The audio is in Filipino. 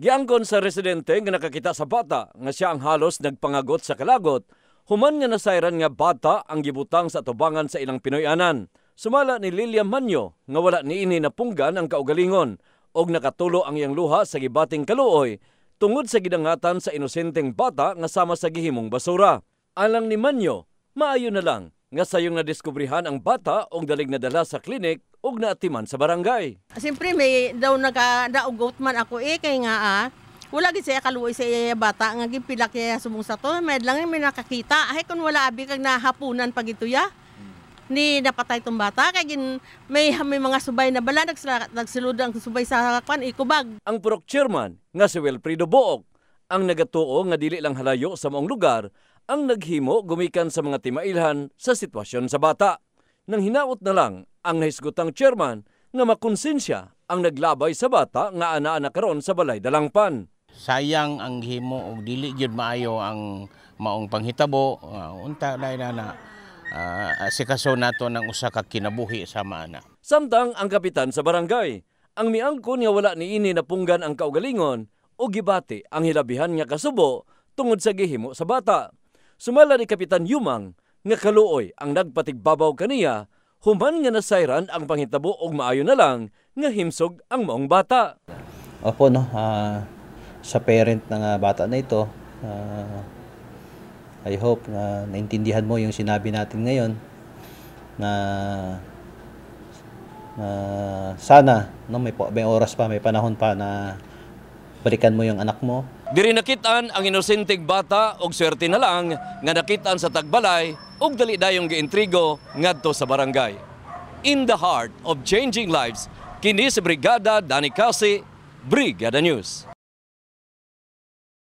Giangkon sa residente nga nakakita sa bata nga siya ang halos nagpangagot sa kalagot, human nga nasayran nga bata ang gibutang sa tubangan sa ilang Pinoyanan. Sumala ni Lilia Manyo nga wala niini punggan ang kaugalingon og nakatulo ang iyang luha sa gibating kaluoy tungod sa gidangatan sa inosenteng bata nga sama sa gihimong basura. Alang ni Manyo, maayo na lang nga sayong nadiskubrihan ang bata og dalig nadala sa klinik ug naatiman sa barangay. Siyempre may daw naga man ako eh kay nga ah, wala gid siya kaluoy sa iya bata nga gipila kay subong sa to med lang may nakakita ay kun wala abi kag nahapunan pag ito ya hmm. ni napatay tong bata kay gin may may mga subay na bala nagsila, ang subay sa kwan ikubag ang purok chairman nga si Wilfredo Boog ang nagatuo nga dili lang halayo sa maong lugar ang naghimo gumikan sa mga timailhan sa sitwasyon sa bata nang hinaot na lang ang nahisgutang chairman nga makonsensya ang naglabay sa bata nga anaa na karon sa balay dalangpan. Sayang ang himo og dili gyud maayo ang maong panghitabo uh, unta na na uh, ah, sikaso nato nang usa ka kinabuhi sa maana. Samtang ang kapitan sa barangay ang miangkon nga wala ni ini napunggan ang kaugalingon o gibati ang hilabihan nga kasubo tungod sa gihimo sa bata. Sumala ni Kapitan Yumang nga kaluoy ang nagpatigbabaw kaniya human nga nasayran ang panghitabo og maayo na lang nga himsog ang maong bata. Opo no, uh, sa parent ng bata na ito, uh, I hope na naintindihan mo yung sinabi natin ngayon na uh, sana no may may oras pa, may panahon pa na balikan mo yung anak mo. Diri nakitaan ang inosenteng bata og swerte na lang nga nakitaan sa tagbalay og dali dayong giintrigo ngadto sa barangay. In the heart of changing lives, kini sa Brigada Dani Kasi, Brigada News.